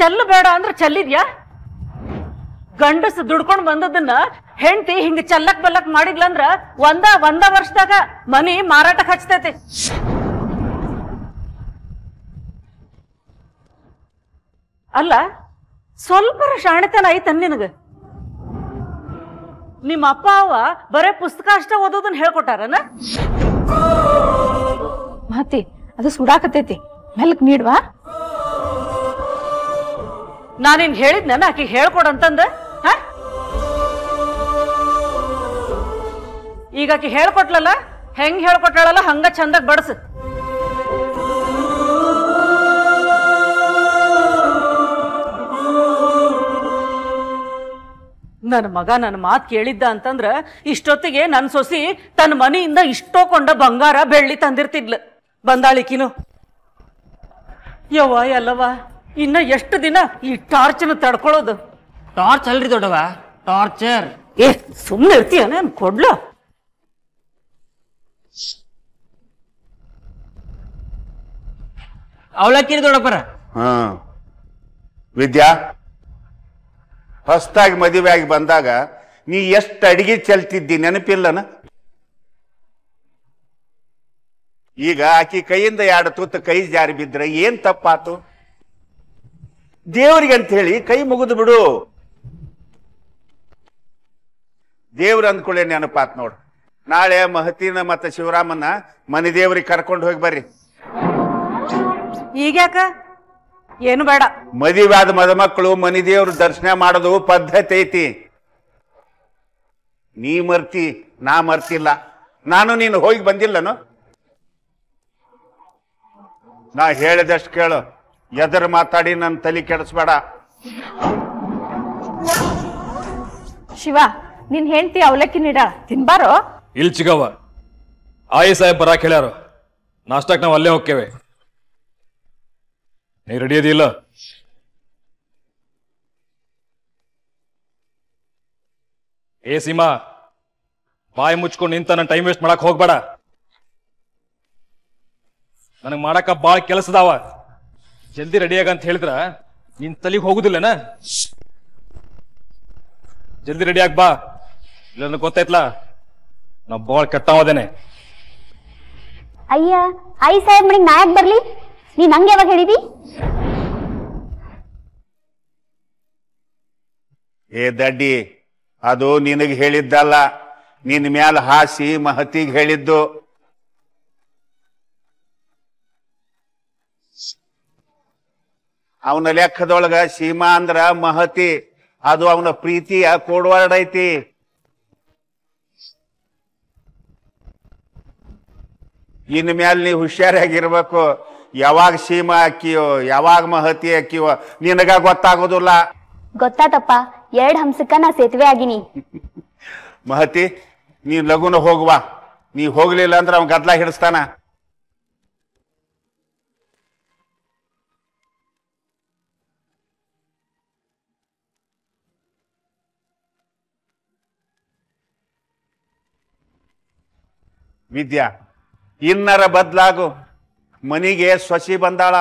ಚೆಲ್ಲು ಬೇಡ ಅಂದ್ರೆ ಚೆಲ್ಲಿದ್ಯಾ ಗಂಡಸ ದುಡ್ಕೊಂಡು ಬಂದದನ್ನ ಹೆಂಡತಿ ಹಿಂಗ ಚೆಲ್ಲಕ್ ಬಲ್ಲಕ್ ಮಾಡಿದ್ಲಂದ್ರ ಒಂದ ಒಂದ ವರ್ಷದಾಗ ಮನಿ ಮಾರಾಟ ಹಚ್ತೈತಿ ಅಲ್ಲ ಸ್ವಲ್ಪರ ಶಾಣಿತನ ಐತನ್ ನಿನಗ ನಿಮ್ಮ ಅಪ್ಪ ಅವ ಬರೇ ಪುಸ್ತಕ ಅಷ್ಟ ಓದೋದನ್ನ ಹೇಳ್ಕೊಟ್ಟಾರನ ಮಾತಿ ಅದು ಸುಡಾಕತೈತಿ ಮೆಲ್ಕ್ ನೀಡ್ವಾ ನಾನೇನ್ ಹೇಳಿದ್ನ ಆಕಿ ಹೇಳ್ಕೊಡಂತಂದ ಈಗ ಆಕಿ ಹೇಳ್ಕೊಟ್ಲಲ್ಲ ಹೆಂಗ್ ಹೇಳ್ಕೊಟ್ಲಲ್ಲ ಹಂಗ ಚಂದಕ್ಕೆ ಬಡಸು ನನ್ನ ಮಗ ನನ್ನ ಮಾತು ಕೇಳಿದ್ದ ಅಂತಂದ್ರ ಇಷ್ಟೊತ್ತಿಗೆ ನನ್ನ ಸೊಸಿ ತನ್ನ ಮನೆಯಿಂದ ಇಷ್ಟೋ ಕೊಂಡ ಬಂಗಾರ ಬೆಳ್ಳಿ ತಂದಿರ್ತಿದ್ಲು ಬಂದಾಳಿಕಿನು ಯವ್ವ ಎಲ್ಲವ್ವ ಇನ್ನ ಎಷ್ಟು ದಿನ ಈ ಟಾರ್ಚ್ ತಡ್ಕೊಳ್ಳೋದು ಟಾರ್ಚ್ ಅಲ್ರಿ ದೊಡ್ಡವ ಟಾರ್ಚರ್ ಏ ಸುಮ್ಮನೆ ಇರ್ತೀಯ ನಾನು ಕೊಡ್ಲ ಅವಳಕ್ಕಿರಿ ದೊಡ್ಡಪ್ಪರ ಹಾ ವಿದ್ಯಾ ಹೊಸ್ತಾಗಿ ಮದುವೆ ಆಗಿ ಬಂದಾಗ ನೀ ಎಷ್ಟು ಅಡಿಗೆ ಚೆಲ್ತಿದ್ದಿ ನೆನಪಿಲ್ಲನ ಈಗ ಆಕಿ ಕೈಯಿಂದ ಎರಡು ತುತ್ತು ಕೈ ಜಾರಿ ಬಿದ್ರೆ ಏನ್ ತಪ್ಪಾತು ದೇವರಿಗೆ ಅಂತ ಹೇಳಿ ಕೈ ಮುಗಿದು ಬಿಡು ದೇವ್ರ ಅಂದ್ಕೊಳ್ಳೆ ನೆನಪಾತ್ ನೋಡು ನಾಳೆ ಮಹತಿನ ಮತ್ತೆ ಶಿವರಾಮನ್ನ ಮನೆ ದೇವ್ರಿಗೆ ಕರ್ಕೊಂಡು ಹೋಗಿ ಬರ್ರಿ ಈಗ್ಯಾಕ ಏನು ಬೇಡ ಮದಿವಾದ ಮದ ಮನೆ ಮನಿ ದೇವ್ರ ದರ್ಶನ ಮಾಡೋದು ಪದ್ಧತಿ ಐತಿ ನೀ ಮರ್ತಿ ನಾ ಮರ್ತಿಲ್ಲ ನಾನು ನೀನು ಹೋಗಿ ಬಂದಿಲ್ಲನು ನಾ ಹೇಳದಷ್ಟು ಕೇಳು ಎದುರು ಮಾತಾಡಿ ನನ್ನ ತಲೆ ಕೆಡಿಸ್ಬೇಡ ಶಿವ ನಿನ್ ಹೆಂಡತಿ ಅವಲಕ್ಕಿ ನೀಡ ತಿನ್ಬಾರೋ ಇಲ್ ಚಿಗವ್ವ ಆಯಿ ಸಾಹೇಬ್ ಬರಾಕ್ ಹೇಳ್ಯಾರು ನಾಷ್ಟಕ್ ನಾವು ಅಲ್ಲೇ ಹೋಗ್ತೇವೆ ನೀ ರೆಡಿ ಅದಿಲ್ಲ ಏ ಸೀಮಾ ಬಾಯಿ ಮುಚ್ಕೊಂಡು ನಿಂತ ನನ್ನ ಟೈಮ್ ವೇಸ್ಟ್ ಮಾಡಕ್ ಹೋಗ್ಬೇಡ ನನಗೆ ಮಾಡಕ್ಕ ಭಾಳ ಕೆಲಸದಾವ ಜಲ್ದಿ ರೆಡಿ ಆಗ ಅಂತ ಹೇಳಿದ್ರ ನಿನ್ ತಲೆಗೆ ಹೋಗುದಿಲ್ಲನ ಜಲ್ದಿ ರೆಡಿ ಆಗ ಬಾ ಇಲ್ಲ ಗೊತ್ತಾಯ್ತಲ್ಲ ನಾ ಬಾಳ್ ಕೆಟ್ಟ ಹೋದೇನೆ ಅಯ್ಯ ಐ ಸಾಹೇಬ್ ಮನಿಗೆ ನಾ ಬರ್ಲಿ ನೀನ್ ನಂಗೆ ಯಾವಾಗ ಹೇಳಿದಿ ಏ ದಡ್ಡಿ ಅದು ನಿನಗೆ ಹೇಳಿದ್ದಲ್ಲ ನಿನ್ ಮ್ಯಾಲ ಹಾಸಿ ಮಹತಿಗೆ ಹೇಳಿದ್ದು ಅವನ ಲೆಕ್ಕದೊಳಗ ಸೀಮಾ ಅಂದ್ರ ಮಹತಿ ಅದು ಅವನ ಪ್ರೀತಿಯ ಕೋಡ್ವಾರ್ಡ್ ಐತಿ ಇನ್ ಮ್ಯಾಲ ನೀ ಹುಷಾರಿಯಾಗಿರ್ಬೇಕು ಯಾವಾಗ ಸೀಮಾ ಹಾಕಿಯೋ ಯಾವಾಗ ಮಹತಿ ಹಾಕಿಯೋ ನಿನಗ ಗೊತ್ತಾಗೋದಿಲ್ಲ ಗೊತ್ತಾತಪ್ಪ ಎರಡ್ ಹಂಸಕ್ಕ ನಾ ಸೇತುವೆ ಆಗಿನಿ ಮಹತಿ ನೀ ಲಗುನ ಹೋಗುವ ನೀ ಹೋಗ್ಲಿಲ್ಲ ಅಂದ್ರೆ ಅವ್ನ ಗದ್ಲ ಹಿಡಿಸ್ತಾನ ವಿದ್ಯಾ ಇನ್ನರ ಬದಲಾಗು ಮನಿಗೆ ಸೊಸಿ ಬಂದಾಳ